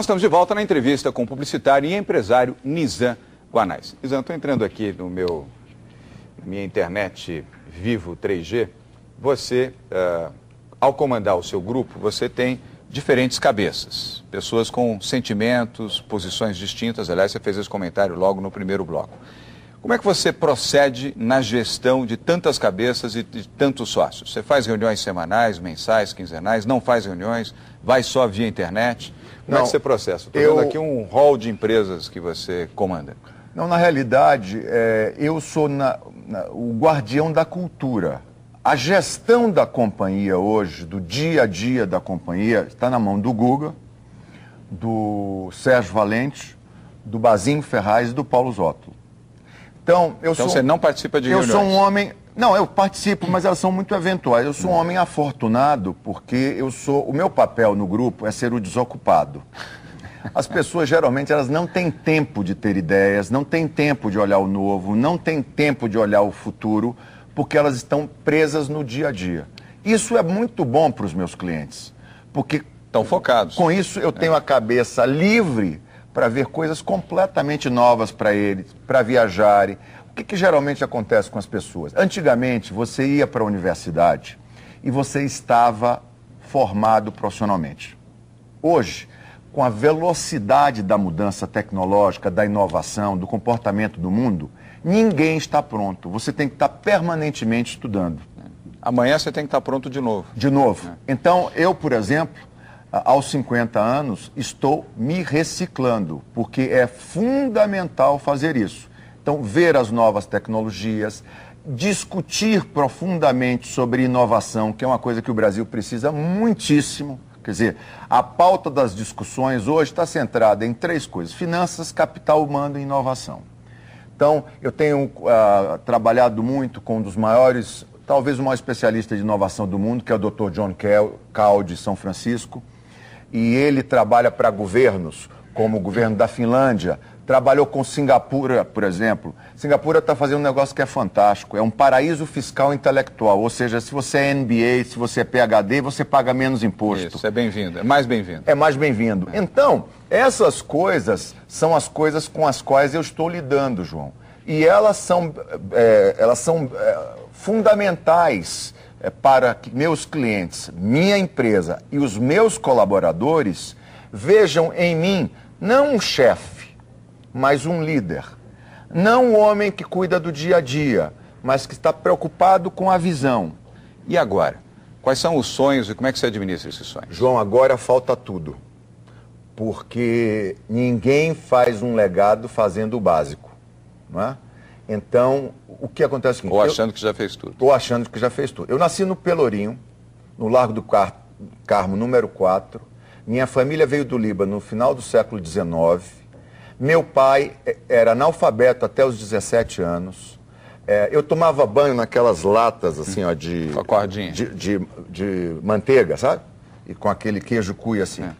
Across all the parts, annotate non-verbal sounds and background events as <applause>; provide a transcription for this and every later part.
Nós estamos de volta na entrevista com o publicitário e empresário Nizam Guanais. Nizam, estou entrando aqui no meu, na minha internet Vivo 3G. Você, uh, ao comandar o seu grupo, você tem diferentes cabeças, pessoas com sentimentos, posições distintas. Aliás, você fez esse comentário logo no primeiro bloco. Como é que você procede na gestão de tantas cabeças e de tantos sócios? Você faz reuniões semanais, mensais, quinzenais? Não faz reuniões? Vai só via internet? Como é não, é que você processa? Estou eu... vendo aqui um hall de empresas que você comanda. Não, na realidade, é, eu sou na, na, o guardião da cultura. A gestão da companhia hoje, do dia a dia da companhia, está na mão do Guga, do Sérgio Valente, do Bazinho Ferraz e do Paulo Zótolo. Então, eu então sou, você não participa de eu reuniões? Eu sou um homem. Não, eu participo, mas elas são muito eventuais. Eu sou um homem afortunado porque eu sou. O meu papel no grupo é ser o desocupado. As pessoas geralmente elas não têm tempo de ter ideias, não têm tempo de olhar o novo, não têm tempo de olhar o futuro, porque elas estão presas no dia a dia. Isso é muito bom para os meus clientes, porque estão focados. Com isso eu tenho é. a cabeça livre para ver coisas completamente novas para eles, para viajarem. O que, que geralmente acontece com as pessoas? Antigamente, você ia para a universidade e você estava formado profissionalmente. Hoje, com a velocidade da mudança tecnológica, da inovação, do comportamento do mundo, ninguém está pronto. Você tem que estar tá permanentemente estudando. Amanhã você tem que estar tá pronto de novo. De novo. É. Então, eu, por exemplo, aos 50 anos, estou me reciclando, porque é fundamental fazer isso. Então, ver as novas tecnologias, discutir profundamente sobre inovação, que é uma coisa que o Brasil precisa muitíssimo. Quer dizer, a pauta das discussões hoje está centrada em três coisas: finanças, capital humano e inovação. Então, eu tenho uh, trabalhado muito com um dos maiores, talvez o maior especialista de inovação do mundo, que é o Dr. John Cal, de São Francisco e ele trabalha para governos, como o governo da Finlândia, trabalhou com Singapura, por exemplo. Singapura está fazendo um negócio que é fantástico. É um paraíso fiscal intelectual. Ou seja, se você é MBA, se você é PhD, você paga menos imposto. Isso, é bem-vindo. É mais bem-vindo. É mais bem-vindo. É. Então, essas coisas são as coisas com as quais eu estou lidando, João. E elas são, é, elas são é, fundamentais é, para que meus clientes, minha empresa e os meus colaboradores vejam em mim não um chefe, mas um líder. Não um homem que cuida do dia a dia, mas que está preocupado com a visão. E agora? Quais são os sonhos e como é que você administra esses sonhos? João, agora falta tudo. Porque ninguém faz um legado fazendo o básico. Não é? Então, o que acontece comigo? É Ou achando eu, que já fez tudo. Ou achando que já fez tudo. Eu nasci no Pelourinho, no Largo do Car Carmo, número 4. Minha família veio do Líbano no final do século XIX. Meu pai é, era analfabeto até os 17 anos. É, eu tomava banho naquelas latas, assim, ó, de. Com a cordinha. De, de, de, manteiga, sabe? E com aquele queijo cuia, assim. É.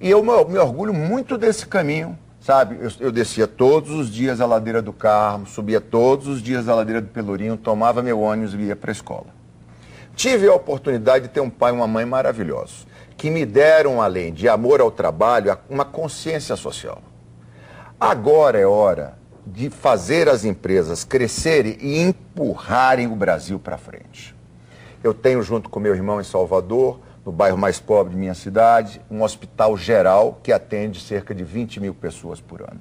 E eu me orgulho muito desse caminho Sabe, eu, eu, descia todos os dias a ladeira do Carmo, subia todos os dias a ladeira do Pelourinho, tomava meu ônibus e ia para a escola. Tive a oportunidade de ter um pai e uma mãe maravilhosos, que me deram, além de amor ao trabalho, uma consciência social. Agora é hora de fazer as empresas crescerem e empurrarem o Brasil para frente. Eu tenho, junto com meu irmão em Salvador, no bairro mais pobre de minha cidade, um hospital geral que atende cerca de 20 mil pessoas por ano.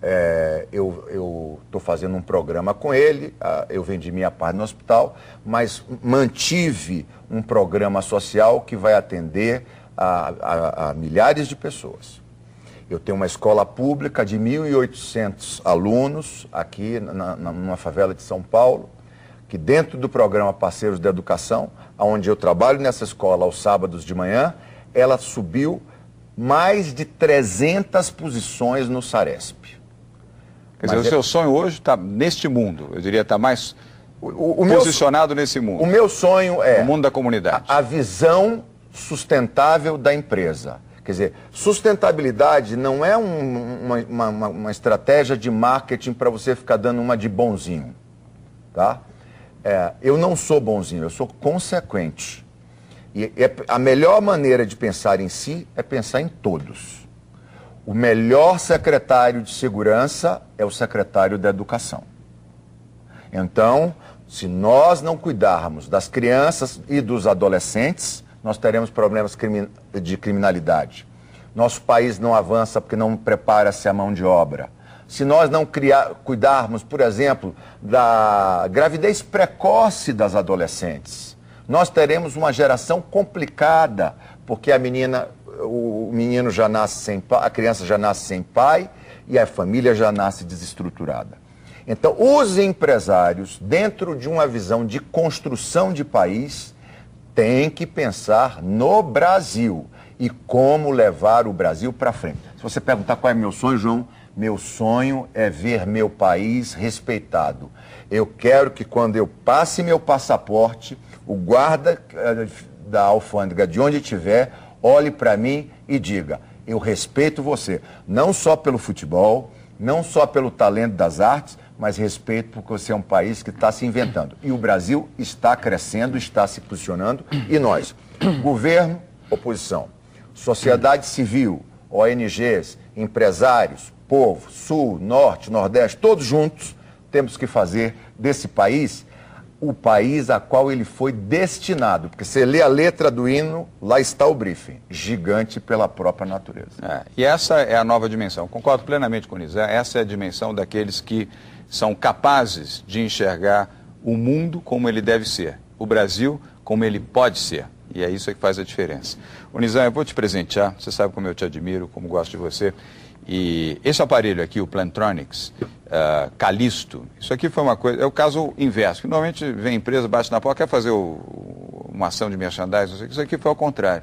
É, eu estou fazendo um programa com ele, eu vendi minha parte no hospital, mas mantive um programa social que vai atender a, a, a milhares de pessoas. Eu tenho uma escola pública de 1.800 alunos aqui na, na, numa favela de São Paulo, que dentro do programa Parceiros da Educação, onde eu trabalho nessa escola aos sábados de manhã, ela subiu mais de 300 posições no Saresp. Quer dizer, Mas o é... seu sonho hoje está neste mundo, eu diria, está mais o, o posicionado meu... nesse mundo. O meu sonho é... O mundo da comunidade. a, a visão sustentável da empresa. Quer dizer, sustentabilidade não é um, uma, uma, uma, estratégia de marketing para você ficar dando uma de bonzinho. Tá? É, eu não sou bonzinho, eu sou consequente. E é, a melhor maneira de pensar em si é pensar em todos. O melhor secretário de segurança é o secretário da educação. Então, se nós não cuidarmos das crianças e dos adolescentes, nós teremos problemas de criminalidade. Nosso país não avança porque não prepara-se a mão de obra se nós não criar, cuidarmos, por exemplo, da gravidez precoce das adolescentes, nós teremos uma geração complicada, porque a menina, o menino já nasce sem pai, a criança já nasce sem pai e a família já nasce desestruturada. Então, os empresários, dentro de uma visão de construção de país, têm que pensar no Brasil e como levar o Brasil para frente. Se você perguntar qual é meu sonho, João, meu sonho é ver meu país respeitado. Eu quero que quando eu passe meu passaporte, o guarda eh, da alfândega, de onde estiver, olhe para mim e diga: eu respeito você, não só pelo futebol, não só pelo talento das artes, mas respeito porque você é um país que está se inventando. E o Brasil está crescendo, está se posicionando, e nós, governo, oposição, sociedade civil, ONGs, empresários, povo, sul, norte, nordeste, todos juntos, temos que fazer desse país o país a qual ele foi destinado. Porque você lê a letra do hino, lá está o briefing. Gigante pela própria natureza. É, e essa é a nova dimensão. Concordo plenamente com o Nizé. Essa é a dimensão daqueles que são capazes de enxergar o mundo como ele deve ser, o Brasil como ele pode ser. E é isso que faz a diferença. Unizan, eu vou te presentear. Você sabe como eu te admiro, como gosto de você. E esse aparelho aqui, o Plantronics, uh, Calisto, isso aqui foi uma coisa. É o caso inverso. Normalmente vem empresa, bate na porta, quer fazer o, uma ação de merchandising. Isso aqui foi ao contrário.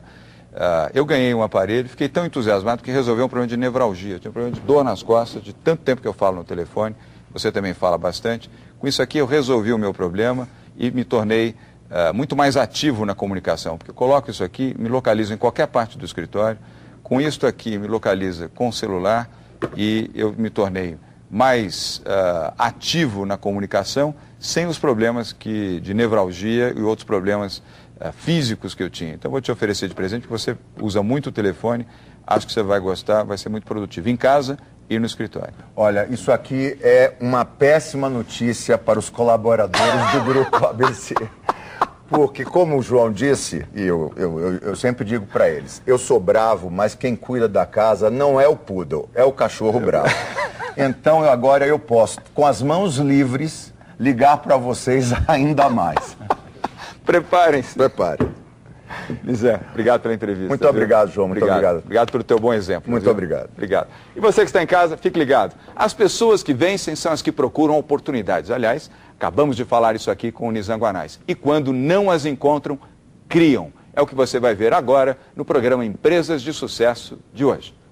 Uh, eu ganhei um aparelho, fiquei tão entusiasmado que resolveu um problema de nevralgia. Eu tinha um problema de dor nas costas, de tanto tempo que eu falo no telefone. Você também fala bastante. Com isso aqui, eu resolvi o meu problema e me tornei é, muito mais ativo na comunicação, porque eu coloco isso aqui, me localizo em qualquer parte do escritório, com isto aqui me localiza com o celular e eu me tornei mais uh, ativo na comunicação, sem os problemas que, de nevralgia e outros problemas uh, físicos que eu tinha. Então, vou te oferecer de presente, porque você usa muito o telefone, acho que você vai gostar, vai ser muito produtivo. Em casa, e no escritório. Olha, isso aqui é uma péssima notícia para os colaboradores do Grupo ABC. Porque, como o João disse, e eu, eu, eu, eu sempre digo para eles, eu sou bravo, mas quem cuida da casa não é o poodle, é o cachorro bravo. <laughs> Então, eu, agora eu posso, com as mãos livres, ligar para vocês <laughs> ainda mais. Preparem-se. Preparem. Lizé, obrigado pela entrevista. Muito viu? obrigado, João. Muito obrigado. obrigado. Obrigado pelo teu bom exemplo. Muito viu? obrigado. Obrigado. E você que está em casa, fique ligado. As pessoas que vencem são as que procuram oportunidades. Aliás, Acabamos de falar isso aqui com o Nizanguanais. E quando não as encontram, criam. É o que você vai ver agora no programa Empresas de Sucesso de hoje.